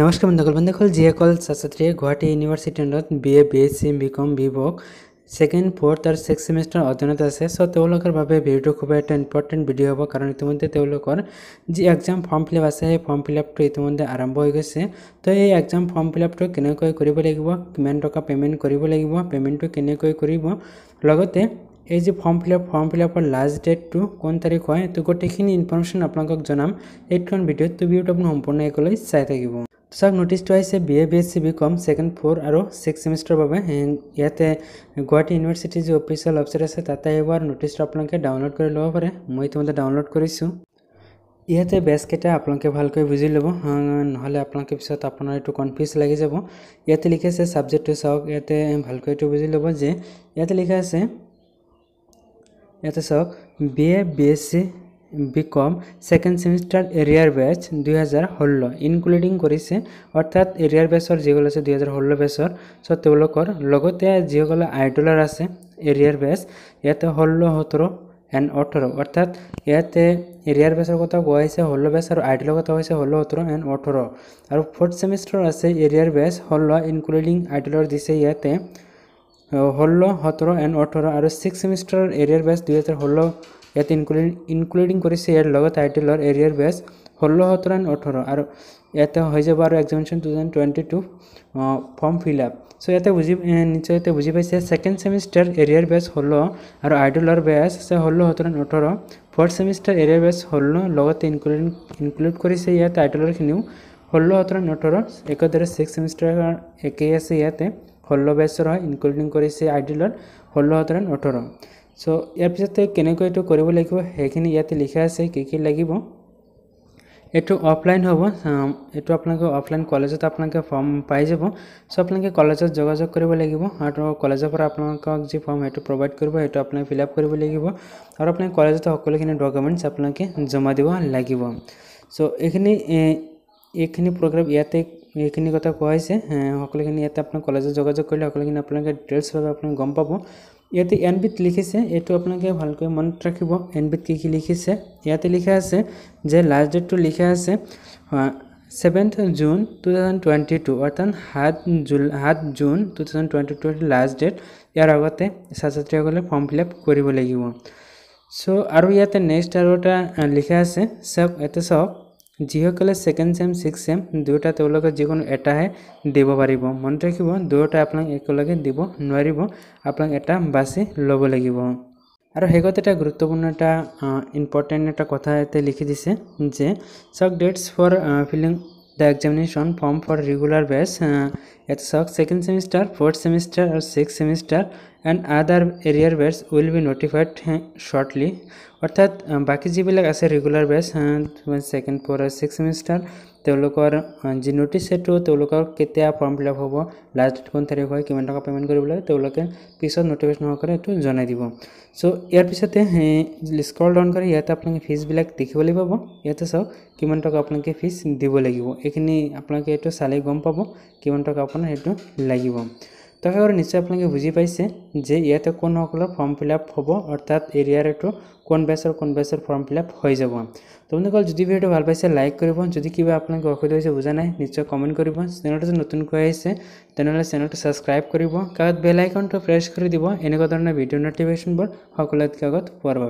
নমস্কাৰ বন্ধুসকল বন্ধুসকল যিসকল ছাত্ৰ ছাত্ৰীয়ে গুৱাহাটী ইউনিভাৰ্চিটি অণ্ডত B A B S C B com B voc second fourth আৰু ছিক্স ছেমেষ্টাৰ অধ্যয়নত আছে চ' তেওঁলোকৰ বাবে ভিডিঅ'টো খুবেই এটা ইম্পৰ্টেণ্ট ভিডিঅ' হ'ব কাৰণ ইতিমধ্যে তেওঁলোকৰ যি একজাম ফৰ্ম ফিল আপ আছে সেই ফৰ্ম ফিল আপটো ইতিমধ্যে আৰম্ভ হৈ গৈছে তো এই এক্সাম ফৰ্ম ফিল আপটো কেনেকৈ কৰিব লাগিব কিমান টকা পে'মেণ্ট কৰিব লাগিব পে'মেণ্টটো কেনেকৈ কৰিব লগতে এই যে ফৰ্ম ফিলাপ ফৰ্ম ফিলাপৰ লাষ্ট ডেটটো কোন তাৰিখ হয় তো গোটেইখিনি ইনফৰ্মেশ্যন আপোনালোকক জনাম এইখন ভিডিঅ'ত তো ভিডিঅ'টো আপুনি সম্পূৰ্ণ একলৈ চাই থাকিব চব নটিছটো আহিছে B A B S C B com second four আৰু ছিক্স ছেমিষ্টাৰৰ বাবে ইয়াতে গুৱাহাটী ইউনিভাৰ্চিটিৰ যি অফিচিয়েল ৱেবছাইট আছে তাতে আহিব আৰু নটিছটো আপোনালোকে ডাউনলোড কৰি ল'ব পাৰে মই ইতিমধ্যে ডাউনলোড কৰিছোঁ ইয়াতে বেচকেইটা আপোনালোকে ভালকৈ বুজি ল'ব নহ'লে আপোনালোকে পিছত আপোনাৰ এইটো কনফিউজ লাগি যাব ইয়াতে লিখি আছে ছাবজেক্টটো চাওক ইয়াতে ভালকৈ এইটো বুজি ল'ব যে ইয়াতে লিখা আছে ইয়াতে চাওক B A B S C B com second semester arrear batch দুহেজাৰ ষোল্ল ইনক্লুডিং কৰিছে অৰ্থাৎ এৰিয়াৰ বেচৰ যিসকল আছে দুহেজাৰ ষোল্ল বেটছৰ চ' তেওঁলোকৰ লগতে যিসকলে আইডলৰ আছে এৰিয়াৰ বেচ ইয়াতে ষোল্ল সোতৰ এণ্ড ওঠৰ অৰ্থাৎ ইয়াতে এৰিয়াৰ বেটছৰ কথা কোৱা হৈছে ষোল্ল বেটছ আৰু আইডলৰ কথা কৈছে ষোল্ল সোতৰ এণ্ড ওঠৰ আৰু ফৰ্থ ছেমিষ্টাৰ আছে এৰিয়াৰ বেচ ষোল্ল ইনক্লুডিং আইডলৰ দিছে ইয়াতে ষোল্ল সোতৰ এণ্ড ওঠৰ আৰু ছিক্স ছেমিষ্টাৰৰ এৰিয়াৰ বেষ্ট দুহেজাৰ ষোল্ল ইয়াত ইনক্লুডিং ইনক্লুডিং কৰিছে ইয়াৰ লগত আইটেলৰ এৰিয়াৰ বেছ ষোল্ল সোতৰ এণ্ড ওঠৰ আৰু ইয়াতে হৈ যাব আৰু examination two thousand twenty two form fill up so' ইয়াতে বুজি নিশ্চয়তে বুজি পাইছে ছেকেণ্ড ছেমিষ্টাৰ এৰিয়াৰ বেছ ষোল্ল আৰু আইডলৰ বেষ্ট আছে ষোল্ল সোতৰ এণ্ড ওঠৰ ফৰ্থ ছেমিষ্টাৰ এৰিয়াৰ বেছ ষোল্ল লগতে ইনক্লুড ইনক্লুড কৰিছে ইয়াত আইডলৰখিনিও ষোল্ল সোতৰ এণ্ড ওঠৰ একেদৰে ছিক্স ছেমিষ্টাৰ একেই আছে ইয়াতে ষোল্ল বেছৰ হয় ইনক্লুডিং কৰিছে আই ডি লৈ ষোল্ল সোতৰ ওঠৰ চ' ইয়াৰ পিছতে কেনেকৈ এইটো কৰিব লাগিব সেইখিনি ইয়াতে লিখা আছে কি কি লাগিব এইটো অফলাইন হ'ব এইটো আপোনালোকে অফলাইন কলেজত আপোনালোকে ফৰ্ম পাই যাব চ' আপোনালোকে কলেজত যোগাযোগ কৰিব লাগিব আৰু কলেজৰ পৰা আপোনালোকক যি ফৰ্ম সেইটো প্ৰভাইড কৰিব সেইটো আপোনালোকে ফিল আপ কৰিব লাগিব আৰু আপোনালোকে কলেজত সকলোখিনি ডকুমেণ্টছ আপোনালোকে জমা দিব লাগিব চ' এইখিনি এইখিনি প্ৰগ্ৰেম ইয়াতে এইখিনি কথা কোৱা হৈছে সকলোখিনি ইয়াতে আপোনাৰ কলেজত যোগাযোগ কৰিলে সকলোখিনি আপোনালোকে ডিটেইলছভাৱে আপুনি গম পাব ইয়াতে এন বিত লিখিছে এইটো আপোনালোকে ভালকৈ মনত ৰাখিব এন বিত কি কি লিখিছে ইয়াতে লিখা আছে যে লাষ্ট ডেটটো লিখা আছে seventh June two thousand twenty two অৰ্থাৎ সাত জুন সাত জুন two thousand twenty two last date ইয়াৰ আগতে ছাত্ৰ ছাত্ৰীসকলে ফৰ্ম ফিল আপ কৰিব লাগিব চ' আৰু ইয়াতে নেক্সট আৰু এটা লিখা আছে চাওক ইয়াতে চাওক যিসকলে ছেকেণ্ড ছেম ছিক্স ছেম দুয়োটা তেওঁলোকে যিকোনো এটাহে দিব পাৰিব মন ৰাখিব দুয়োটা আপোনাক একেলগে দিব নোৱাৰিব আপোনাক এটা বাছি ল'ব লাগিব আৰু শেষত এটা গুৰুত্বপূৰ্ণ এটা ইম্পৰ্টেণ্ট এটা কথা ইয়াতে লিখি দিছে যে চক dates for filling the examination form for regular batch at SOC second semester, fourth semester, or sixth semester, and other area base will be notified shortly. Or that Baki Jibilak as a regular base and when second, fourth, or sixth semester, the local genotis set to the local Kitia promptly of over last one thirty five came under payment group, the local piece of notification occur to Jonadibo. So, here piece of the list called on Korea, the applying fees be like the equally above, yet the so. কিমান টকা আপোনালোকে fees দিব লাগিব এইখিনি আপোনালোকে এইটো চালে গম পাব কিমান টকা আপোনাৰ সেইটো লাগিব তথাপি নিশ্চয় আপোনালোকে বুজি পাইছে যে ইয়াতে কোনসকলৰ ফৰ্ম ফিল আপ হ'ব অৰ্থাৎ এৰিয়াৰটো কোন বেচৰ কোন বেচৰ ফৰ্ম ফিল আপ হৈ যাব তোমালোকৰ যদি ভিডিঅ'টো ভাল পাইছে লাইক কৰিব যদি কিবা আপোনালোকে অসুবিধা হৈছে বুজা নাই নিশ্চয় কমেণ্ট কৰিব চেনেলটো যদি নতুনকৈ আহিছে তেনেহ'লে চেনেলটো ছাবস্ক্ৰাইব কৰিব কাৰণ বেল আইকনটো প্ৰেছ কৰি দিব এনেকুৱা ধৰণৰ ভিডিঅ' নটিফিকেশ্যনবোৰ সকলোতকৈ আগত পোৱাৰ বাবে